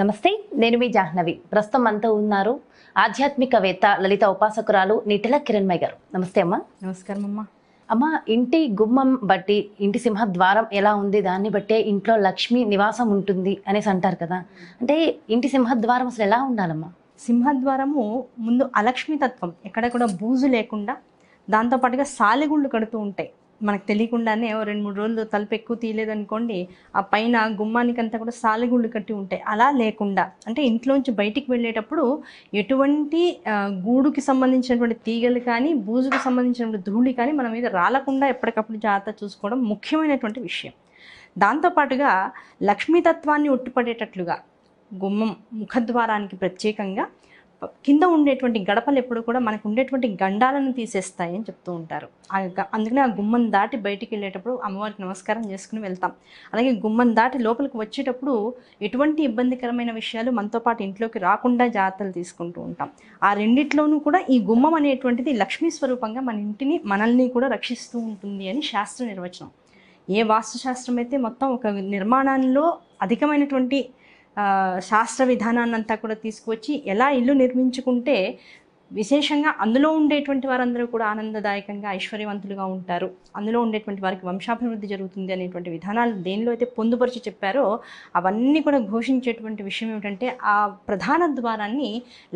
నమస్తే నేను మీ జాహ్నవి ప్రస్తుతం అంతా ఉన్నారు ఆధ్యాత్మికవేత్త లలిత ఉపాసకురాలు నిటిల మై గారు నమస్తే అమ్మా నమస్కారం అమ్మా అమ్మ ఇంటి గుమ్మం బట్టి ఇంటి సింహద్వారం ఎలా ఉంది దాన్ని బట్టే ఇంట్లో లక్ష్మి నివాసం ఉంటుంది అనేసి అంటారు కదా అంటే ఇంటి సింహద్వారం అసలు ఎలా ఉండాలమ్మా సింహద్వారము ముందు అలక్ష్మి తత్వం ఎక్కడ కూడా బూజు లేకుండా దాంతోపాటుగా సాలిగుళ్ళు కడుతూ ఉంటాయి మనకు తెలియకుండానే ఓ రెండు మూడు రోజులు తలుపు ఎక్కువ తీయలేదనుకోండి ఆ పైన గుమ్మానికంతా కూడా సాలిగుళ్ళు కట్టి ఉంటాయి అలా లేకుండా అంటే ఇంట్లోంచి బయటికి వెళ్ళేటప్పుడు ఎటువంటి గూడుకి సంబంధించినటువంటి తీగలు కానీ బూజుకు సంబంధించినటువంటి ధూళి కానీ మన మీద రాలకుండా ఎప్పటికప్పుడు జాగ్రత్త చూసుకోవడం ముఖ్యమైనటువంటి విషయం దాంతోపాటుగా లక్ష్మీతత్వాన్ని ఉట్టిపడేటట్లుగా గుమ్మం ముఖద్వారానికి ప్రత్యేకంగా కింద ఉండేటువంటి గడపలు ఎప్పుడు కూడా మనకు ఉండేటువంటి గండాలను తీసేస్తాయని చెప్తూ ఉంటారు అందుకనే ఆ గుమ్మం దాటి బయటికి వెళ్ళేటప్పుడు అమ్మవారికి నమస్కారం చేసుకుని వెళ్తాం అలాగే గుమ్మం దాటి లోపలికి వచ్చేటప్పుడు ఎటువంటి ఇబ్బందికరమైన విషయాలు మనతో పాటు ఇంట్లోకి రాకుండా జాగ్రత్తలు తీసుకుంటూ ఉంటాం ఆ రెండిట్లోనూ కూడా ఈ గుమ్మం అనేటువంటిది లక్ష్మీ స్వరూపంగా మన ఇంటిని మనల్ని కూడా రక్షిస్తూ ఉంటుంది అని శాస్త్ర నిర్వచనం ఏ వాస్తుశాస్త్రం అయితే మొత్తం ఒక నిర్మాణంలో అధికమైనటువంటి శాస్త్ర విధానాన్నంతా కూడా తీసుకువచ్చి ఎలా ఇల్లు నిర్మించుకుంటే విశేషంగా అందులో ఉండేటువంటి వారందరూ కూడా ఆనందదాయకంగా ఐశ్వర్యవంతులుగా ఉంటారు అందులో ఉండేటువంటి వారికి వంశాభివృద్ధి జరుగుతుంది అనేటువంటి విధానాలు దేనిలో అయితే పొందుపరిచి చెప్పారో అవన్నీ కూడా ఘోషించేటువంటి విషయం ఏమిటంటే ఆ ప్రధాన ద్వారాన్ని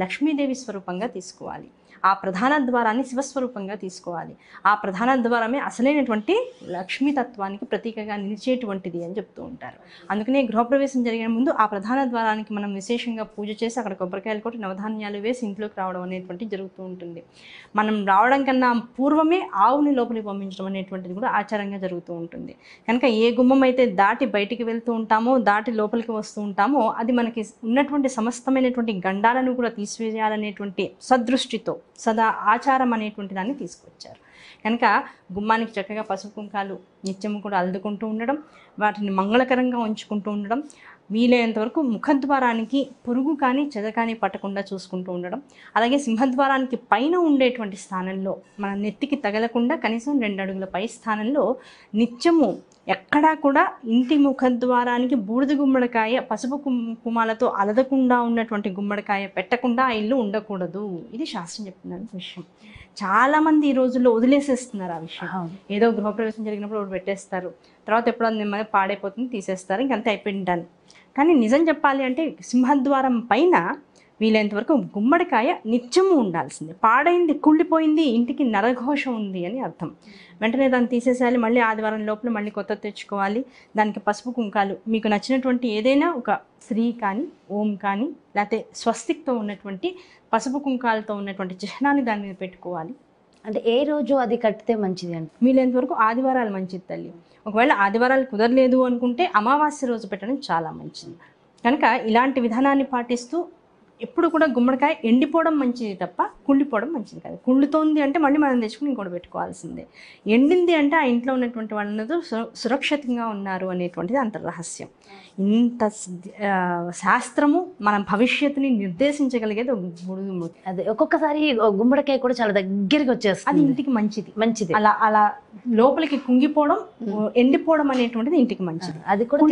లక్ష్మీదేవి స్వరూపంగా తీసుకోవాలి ఆ ప్రధాన ద్వారాన్ని శివస్వరూపంగా తీసుకోవాలి ఆ ప్రధాన ద్వారమే అసలైనటువంటి లక్ష్మీతత్వానికి ప్రతీకగా నిలిచేటువంటిది అని చెప్తూ ఉంటారు అందుకనే గృహప్రవేశం జరిగిన ముందు ఆ ప్రధాన ద్వారానికి మనం విశేషంగా పూజ చేసి అక్కడ కొబ్బరికాయలు కొట్టి నవధాన్యాలు వేసి ఇంట్లోకి రావడం అనేటువంటి జరుగుతూ ఉంటుంది మనం రావడం కన్నా పూర్వమే ఆవుని లోపలికి పంపించడం అనేటువంటిది కూడా ఆచారంగా జరుగుతూ ఉంటుంది కనుక ఏ గుమ్మం అయితే దాటి బయటికి వెళ్తూ ఉంటామో దాటి లోపలికి వస్తూ ఉంటామో అది మనకి ఉన్నటువంటి సమస్తమైనటువంటి గండాలను కూడా తీసివేయాలనేటువంటి సదృష్టితో సదా ఆచారం అనేటువంటి దాన్ని తీసుకొచ్చారు కనుక గుమ్మానికి చక్కగా పసుపు కుంకాలు నిత్యము కూడా అల్దుకుంటూ ఉండడం వాటిని మంగళకరంగా ఉంచుకుంటూ ఉండడం వీలైనంతవరకు ముఖద్వారానికి పురుగు కానీ చెద కానీ పట్టకుండా చూసుకుంటూ ఉండడం అలాగే సింహద్వారానికి పైన ఉండేటువంటి స్థానంలో మన నెత్తికి తగలకుండా కనీసం రెండు అడుగుల పై స్థానంలో నిత్యము ఎక్కడా కూడా ఇంటి ద్వారానికి బూడిద గుమ్మడికాయ పసుపు కుమాలతో అలదకుండా ఉన్నటువంటి గుమ్మడికాయ పెట్టకుండా ఆ ఇల్లు ఉండకూడదు ఇది శాస్త్రం చెప్తున్నారు విషయం చాలామంది ఈ రోజుల్లో వదిలేసేస్తున్నారు ఆ విషయం ఏదో గృహప్రవేశం జరిగినప్పుడు ఒకటి పెట్టేస్తారు తర్వాత ఎప్పుడో నెమ్మది పాడైపోతుంది తీసేస్తారు ఇంకంతే అయిపోయింటాను కానీ నిజం చెప్పాలి అంటే సింహద్వారం పైన వీలైనంత వరకు గుమ్మడికాయ నిత్యము ఉండాల్సింది పాడైంది కుళ్ళిపోయింది ఇంటికి నరఘోష ఉంది అని అర్థం వెంటనే దాన్ని తీసేసేయాలి మళ్ళీ ఆదివారం లోపల మళ్ళీ కొత్త తెచ్చుకోవాలి దానికి పసుపు కుంకాలు మీకు నచ్చినటువంటి ఏదైనా ఒక స్త్రీ కానీ ఓం కానీ లేకపోతే స్వస్తిక్తో ఉన్నటువంటి పసుపు కుంకాలతో ఉన్నటువంటి చిహ్నాన్ని దాని మీద పెట్టుకోవాలి అంటే ఏ రోజు అది కట్టితే మంచిది అండి వీలైనంత వరకు ఆదివారాలు మంచిది తల్లి ఒకవేళ ఆదివారాలు కుదరలేదు అనుకుంటే అమావాస్య రోజు పెట్టడం చాలా మంచిది కనుక ఇలాంటి విధానాన్ని పాటిస్తూ ఎప్పుడు కూడా గుమ్మడికాయ ఎండిపోవడం మంచిది తప్ప కుళ్ళిపోవడం మంచిది కాదు కుళ్ళుతోంది అంటే మళ్ళీ మనం తెచ్చుకుని ఇంకోటి పెట్టుకోవాల్సిందే ఎండింది అంటే ఆ ఇంట్లో ఉన్నటువంటి సు సురక్షితంగా ఉన్నారు అనేటువంటిది అంత రహస్యం ఇంత శాస్త్రము మన భవిష్యత్తుని నిర్దేశించగలిగేది గుడి అదే ఒక్కొక్కసారి గుమ్మడికాయ కూడా చాలా దగ్గరికి వచ్చేస్తుంది అది ఇంటికి మంచిది మంచిది అలా అలా లోపలికి కుంగిపోవడం ఎండిపోవడం అనేటువంటిది ఇంటికి మంచిది అది కూడా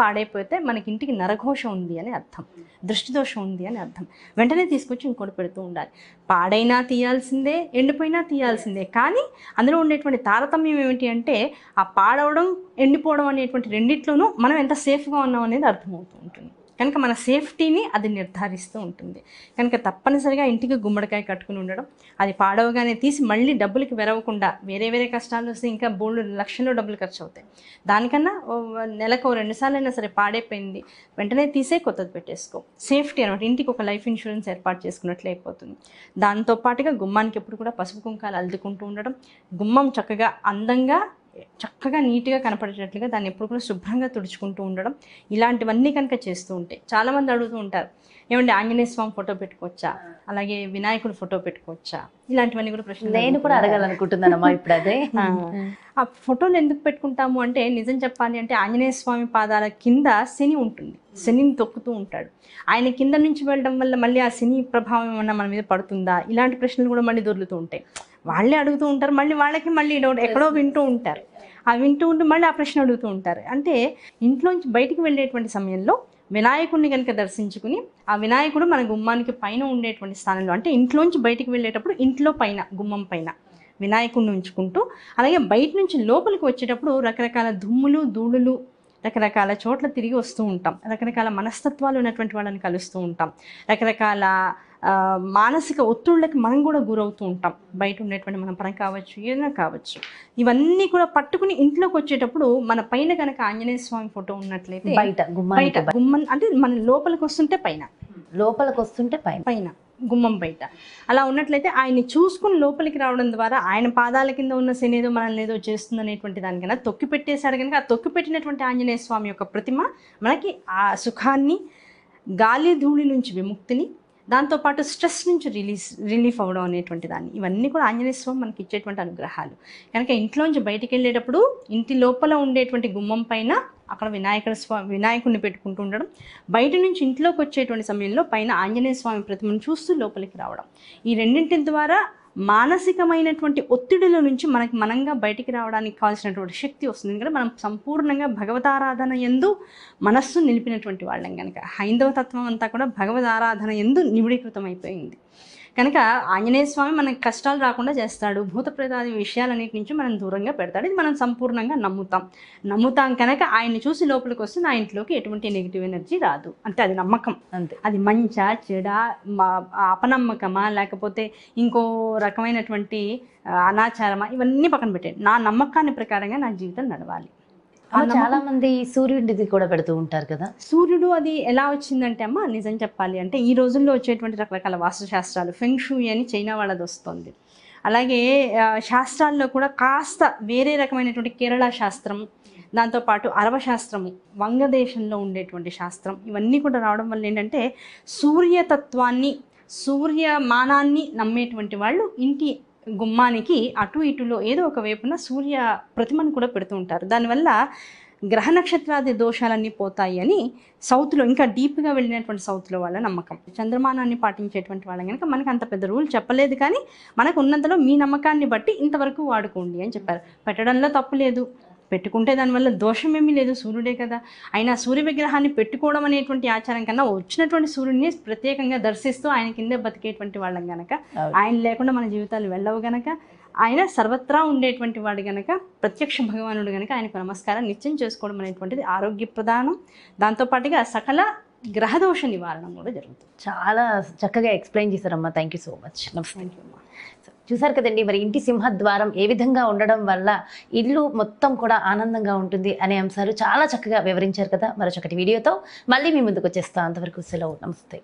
పాడైపోతే మనకి ఇంటికి నరఘోషం ఉంది అని అర్థం దృష్టి దోషం ఉంది అని అర్థం వెంటనే తీసుకొచ్చి ఇంకోటి పెడుతూ ఉండాలి పాడైనా తీయాల్సిందే ఎండిపోయినా తీయాల్సిందే కానీ అందులో ఉండేటువంటి తారతమ్యం ఏమిటి అంటే ఆ పాడవడం ఎండిపోవడం అనేటువంటి రెండిట్లోనూ మనం ఎంత సేఫ్గా ఉన్నాం అనేది అర్థమవుతూ ఉంటుంది కనుక మన సేఫ్టీని అది నిర్ధారిస్తూ ఉంటుంది కనుక తప్పనిసరిగా ఇంటికి గుమ్మడికాయ కట్టుకుని ఉండడం అది పాడవగానే తీసి మళ్ళీ డబ్బులకి వెరవకుండా వేరే వేరే కష్టాలు వస్తే ఇంకా బోళ్ళు లక్షల్లో డబ్బులు ఖర్చు అవుతాయి దానికన్నా నెలకు రెండుసార్లు అయినా సరే పాడైపోయింది వెంటనే తీసే కొత్తది పెట్టేసుకో సేఫ్టీ అనమాట ఇంటికి ఒక లైఫ్ ఇన్సూరెన్స్ ఏర్పాటు చేసుకున్నట్లు అయిపోతుంది దాంతోపాటుగా గుమ్మానికి ఎప్పుడు కూడా పసుపు కుంకాలు అల్దుకుంటూ ఉండడం గుమ్మం చక్కగా అందంగా చక్కగా నీట్గా కనపడేటట్లుగా దాన్ని ఎప్పుడు కూడా శుభ్రంగా తుడుచుకుంటూ ఉండడం ఇలాంటివన్నీ కనుక చేస్తూ ఉంటే చాలామంది అడుగుతూ ఉంటారు ఏమంటే ఆంజనేయ స్వామి ఫోటో పెట్టుకోవచ్చా అలాగే వినాయకుడు ఫోటో పెట్టుకోవచ్చా ఇలాంటివన్నీ కూడా ప్రశ్న నేను కూడా అడగాలనుకుంటున్నానమ్మా ఇప్పుడు అదే ఆ ఫోటోలు ఎందుకు పెట్టుకుంటాము అంటే నిజం చెప్పాలి అంటే ఆంజనేయ స్వామి పాదాల కింద శని ఉంటుంది శనిని తొక్కుతూ ఉంటాడు ఆయన కింద నుంచి వెళ్ళడం వల్ల మళ్ళీ ఆ శని ప్రభావం ఏమన్నా మన మీద పడుతుందా ఇలాంటి ప్రశ్నలు కూడా మళ్ళీ దొరుకుతూ ఉంటాయి వాళ్ళే అడుగుతూ ఉంటారు మళ్ళీ వాళ్ళకి మళ్ళీ డౌట్ ఎక్కడో వింటూ ఉంటారు ఆ వింటూ ఉంటూ మళ్ళీ ఆ ప్రశ్న అడుగుతూ ఉంటారు అంటే ఇంట్లోంచి బయటికి వెళ్ళేటువంటి సమయంలో వినాయకుడిని కనుక దర్శించుకుని ఆ వినాయకుడు మన గుమ్మానికి పైన ఉండేటువంటి స్థానంలో అంటే ఇంట్లోంచి బయటికి వెళ్ళేటప్పుడు ఇంట్లో పైన గుమ్మం పైన వినాయకుడిని ఉంచుకుంటూ అలాగే బయట నుంచి లోపలికి వచ్చేటప్పుడు రకరకాల దుమ్ములు దూడులు రకరకాల చోట్ల తిరిగి వస్తూ ఉంటాం రకరకాల మనస్తత్వాలు ఉన్నటువంటి వాళ్ళని కలుస్తూ ఉంటాం రకరకాల మానసిక ఒత్తిళ్ళకి మనం కూడా గురవుతూ ఉంటాం బయట ఉండేటువంటి మన పని కావచ్చు ఏదైనా కావచ్చు ఇవన్నీ కూడా పట్టుకుని ఇంట్లోకి వచ్చేటప్పుడు మన పైన కనుక ఆంజనేయ స్వామి ఫోటో ఉన్నట్లయితే బయట బయట గుమ్మం అంటే మన లోపలికి వస్తుంటే పైన లోపలికి వస్తుంటే పైన పైన గుమ్మం బయట అలా ఉన్నట్లయితే ఆయన్ని చూసుకుని లోపలికి రావడం ద్వారా ఆయన పాదాల కింద ఉన్న శనేదో మనల్ని ఏదో చేస్తుంది అనేటువంటి దానికైనా తొక్కి పెట్టేశాడు కనుక ఆ తొక్కి పెట్టినటువంటి ఆంజనేయ స్వామి యొక్క ప్రతిమ మనకి ఆ సుఖాన్ని గాలి ధూళి నుంచి విముక్తిని దాంతోపాటు స్ట్రెస్ నుంచి రిలీజ్ రిలీఫ్ అవ్వడం అనేటువంటి దాన్ని ఇవన్నీ కూడా ఆంజనేయ స్వామి మనకి ఇచ్చేటువంటి అనుగ్రహాలు కనుక ఇంట్లోంచి బయటికి వెళ్ళేటప్పుడు ఇంటి లోపల ఉండేటువంటి గుమ్మం పైన అక్కడ వినాయకుడు స్వామి వినాయకుడిని పెట్టుకుంటూ ఉండడం బయట నుంచి ఇంట్లోకి వచ్చేటువంటి సమయంలో పైన ఆంజనేయ స్వామి ప్రతిమను చూస్తూ లోపలికి రావడం ఈ రెండింటి ద్వారా మానసికమైనటువంటి ఒత్తిడుల నుంచి మనకి మనంగా బయటికి రావడానికి కావాల్సినటువంటి శక్తి వస్తుంది ఎందుకంటే మనం సంపూర్ణంగా భగవతారాధన ఎందు మనస్సు నిలిపినటువంటి వాళ్ళం కనుక హైందవ తత్వం అంతా కూడా భగవద్ ఆరాధన ఎందు నిబిడీకృతం అయిపోయింది కనుక ఆంజనేయ స్వామి మనకి కష్టాలు రాకుండా చేస్తాడు భూత ప్రేతాది విషయాలన్నిటి నుంచి మనం దూరంగా పెడతాడు ఇది మనం సంపూర్ణంగా నమ్ముతాం నమ్ముతాం కనుక ఆయన్ని చూసి లోపలికి వస్తే నా ఇంట్లోకి ఎటువంటి నెగిటివ్ ఎనర్జీ రాదు అంతే అది నమ్మకం అంతే అది మంచా చెడ అపనమ్మకమా లేకపోతే ఇంకో రకమైనటువంటి అనాచారమా ఇవన్నీ పక్కన పెట్టాడు నా నమ్మకాన్ని ప్రకారంగా నా జీవితం నడవాలి చాలా మంది సూర్యుడిది కూడా పెడుతూ ఉంటారు కదా సూర్యుడు అది ఎలా వచ్చిందంటే అమ్మ నిజం చెప్పాలి అంటే ఈ రోజుల్లో వచ్చేటువంటి రకరకాల వాస్తుశాస్త్రాలు ఫెంగ్ అని చైనా వాళ్ళది వస్తుంది అలాగే శాస్త్రాల్లో కూడా కాస్త వేరే రకమైనటువంటి కేరళ శాస్త్రం దాంతోపాటు అరవ శాస్త్రము వంగదేశంలో ఉండేటువంటి శాస్త్రం ఇవన్నీ కూడా రావడం వల్ల ఏంటంటే సూర్యతత్వాన్ని సూర్యమానాన్ని నమ్మేటువంటి వాళ్ళు ఇంటి గుమ్మానికి అటు ఇటులో ఏదో ఒక వైపున సూర్య ప్రతిమను కూడా పెడుతూ ఉంటారు దానివల్ల గ్రహ నక్షత్రాది దోషాలన్నీ పోతాయి అని సౌత్లో ఇంకా డీప్గా వెళ్ళినటువంటి సౌత్లో వాళ్ళ నమ్మకం చంద్రమానాన్ని పాటించేటువంటి వాళ్ళ కనుక మనకు అంత పెద్ద రూల్ చెప్పలేదు కానీ మనకు ఉన్నంతలో మీ నమ్మకాన్ని బట్టి ఇంతవరకు వాడుకోండి అని చెప్పారు పెట్టడంలో తప్పు లేదు పెట్టుకుంటే దానివల్ల దోషం ఏమీ లేదు సూర్యుడే కదా ఆయన సూర్య విగ్రహాన్ని పెట్టుకోవడం అనేటువంటి ఆచారం కన్నా వచ్చినటువంటి సూర్యుడిని ప్రత్యేకంగా దర్శిస్తూ ఆయన కింద బతికేటువంటి వాళ్ళం గనక ఆయన లేకుండా మన జీవితాలు వెళ్ళవు గనక ఆయన సర్వత్రా ఉండేటువంటి వాడు గనక ప్రత్యక్ష భగవానుడు గనక ఆయనకు నమస్కారం నిత్యం చేసుకోవడం అనేటువంటిది ఆరోగ్య ప్రధానం దాంతోపాటుగా సకల గ్రహదోష నివారణ కూడా జరుగుతుంది చాలా చక్కగా ఎక్స్ప్లెయిన్ చేశారమ్మా థ్యాంక్ యూ సో మచ్ నమస్తే అమ్మా చూసారు కదండి మరి ఇంటి సింహద్వారం ఏ విధంగా ఉండడం వల్ల ఇల్లు మొత్తం కూడా ఆనందంగా ఉంటుంది అనే అంశాలు చాలా చక్కగా వివరించారు కదా మరొకటి వీడియోతో మళ్ళీ మీ ముందుకు వచ్చేస్తాం అంతవరకు సెలవు నమస్తే